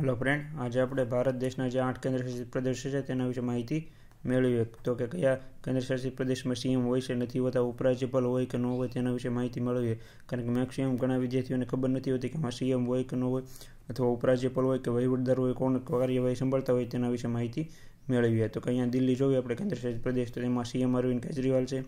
hello friend આજે આપણે ભારત દેશના જે આઠ કેન્દ્રશાસિત પ્રદેશો છે તેના વિશે માહિતી મેળવીએ તો કે કયા કેન્દ્રશાસિત પ્રદેશમાં સીએમ હોય છે નથી હોતા ઉપરાજ્યપાલ હોય કે ન હોય તેના વિશે માહિતી મેળવીએ કારણ કે મેક્સિમમ ઘણા વિદ્યાર્થીઓને ખબર નથી હોતી કે એમાં સીએમ હોય કે ન હોય અથવા ઉપરાજ્યપાલ હોય કે વહીવટદાર હોય કોણ કાર્યવાહી સંભાળતા હોય તેના વિશે માહિતી મેળવીએ તો કે અહીંયા દિલ્હી જોઈએ આપણે કેન્દ્રશાસિત પ્રદેશ તો તેમાં સીએમ અરવિંદ કેજરીવાલ છે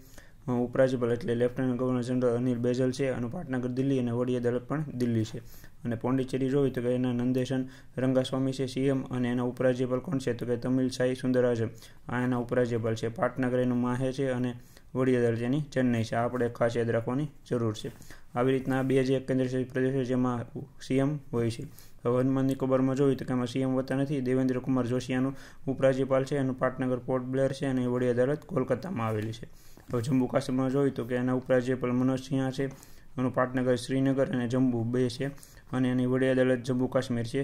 ઉપરાજ્યપાલ એટલે lieutenant governor general Anil Baijal છે અને પાટનગર દિલ્હી અને વડી અદાલત પણ દિલ્હી છે અને પોંડિચેરી જોવી તો કે એના નંદેશન રંગાસ્વામી છે સીએમ અને એના ઉપરાજ્યપાલ કોણ છે તો કે તમિલ સાઈ સુંદરરાજન આ એના ઉપરાજ્યપાલ છે પાટનગર એનું માહે છે અને વડિયા દરજ્જાની ચેન્નઈ છે આપણે ખાસ યાદ રાખવાની જરૂર છે આવી રીતના બે જે કેન્દ્રશાસિત પ્રદેશ છે જેમાં સીએમ હોય છે હવે હનુમાન નિકોબારમાં જોયું તો કે એમાં સીએમ હોતા નથી દેવેન્દ્ર કુમાર જોશિયાનું ઉપરાજ્યપાલ છે એનું પાટનગર પોર્ટ બ્લેર છે અને વડી અદાલત કોલકાતામાં આવેલી છે હવે જમ્મુ કાશ્મીરમાં જોયું તો કે એના ઉપરાજ્યપાલ મનોજ સિંહા છે એનું પાટનગર શ્રીનગર અને જમ્મુ બે છે અને એની વડી અદાલત જમ્મુ કાશ્મીર છે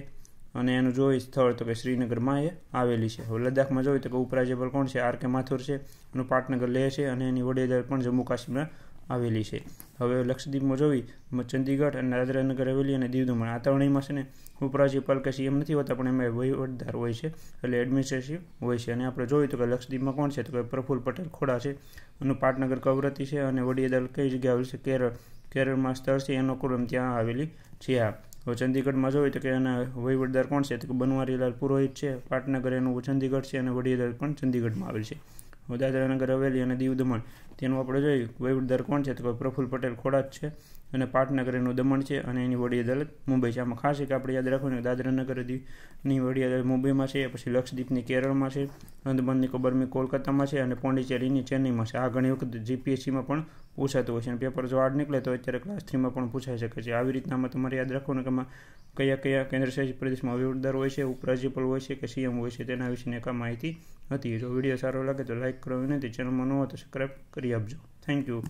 અને એનું જોઈએ સ્થળ તો કે શ્રીનગરમાં એ આવેલી છે હવે લદ્દાખમાં જોઈએ તો કે ઉપરાજ્યપાલ કોણ છે આર કે માથુર છે એનું પાટનગર લેહ છે અને એની વડેદાર પણ જમ્મુ કાશ્મીરમાં આવેલી છે હવે લક્ષદ્વીપમાં જોઈ ચંદીગઢ અને દાદરાનગર હવેલી અને દીવ દમણ આ ત્રણેયમાં છે ને ઉપરાજ્યપાલ કે સીએમ નથી હોતા પણ એમાં વહીવટદાર હોય છે એટલે એડમિનિસ્ટ્રેટિવ હોય છે અને આપણે જોઈએ તો કે લક્ષદ્વીપમાં કોણ છે તો કે પ્રફુલ્લ પટેલ ખોડા છે એનું પાટનગર કવરતી છે અને વડીઅદાલ કઈ જગ્યાએ આવેલી છે કેરળ કેરળમાં સ્થળ છે એનો કુલમ ત્યાં આવેલી છે આ હવે ચંદીગઢમાં જોઈએ તો કે એના વહીવટદાર કોણ છે તો કે બનવારીલાલ પુરોહિત છે પાટનગર એનું ચંદીગઢ છે અને વડીયાદર પણ ચંદીગઢમાં આવેલ છે દાદરાનગર હવેલી અને દીવ દમણ તેનું આપણે જોયું વહીવટદાર કોણ છે તો પ્રફુલ પટેલ ખોડાત છે અને પાટનગર એનું દમણ છે અને એની વડી અદાલત મુંબઈ છે આમાં ખાસ એક આપણે યાદ રાખવાનું દાદરાનગર ની વડી અદાલત મુંબઈમાં છે પછી લક્ષદ્વીપની કેરળમાં છે અંદમાન કબરમી કોલકાતામાં છે અને પોંડિચેરીની ચેન્નઈમાં છે આ ઘણી વખત જીપીએસસીમાં પણ પૂછાતું હોય છે અને પેપર જો આડ નીકળે તો અત્યારે ક્લાસ થ્રીમાં પણ પૂછાઈ શકે છે આવી રીતના તમારે યાદ રાખવાનું કે કયા કયા કેન્દ્ર શાસિત પ્રદેશમાં વહીવટદાર હોય છે ઉપરાજ્યપાલ હોય છે કે સીએમ હોય છે તેના વિશેની એક માહિતી હતી જો વિડીયો સારો લાગે તો લાઇક કરો વિનંતી ચેનલમાં ન હોય તો સબસ્ક્રાઈબ કરી આપજો થેન્ક યુ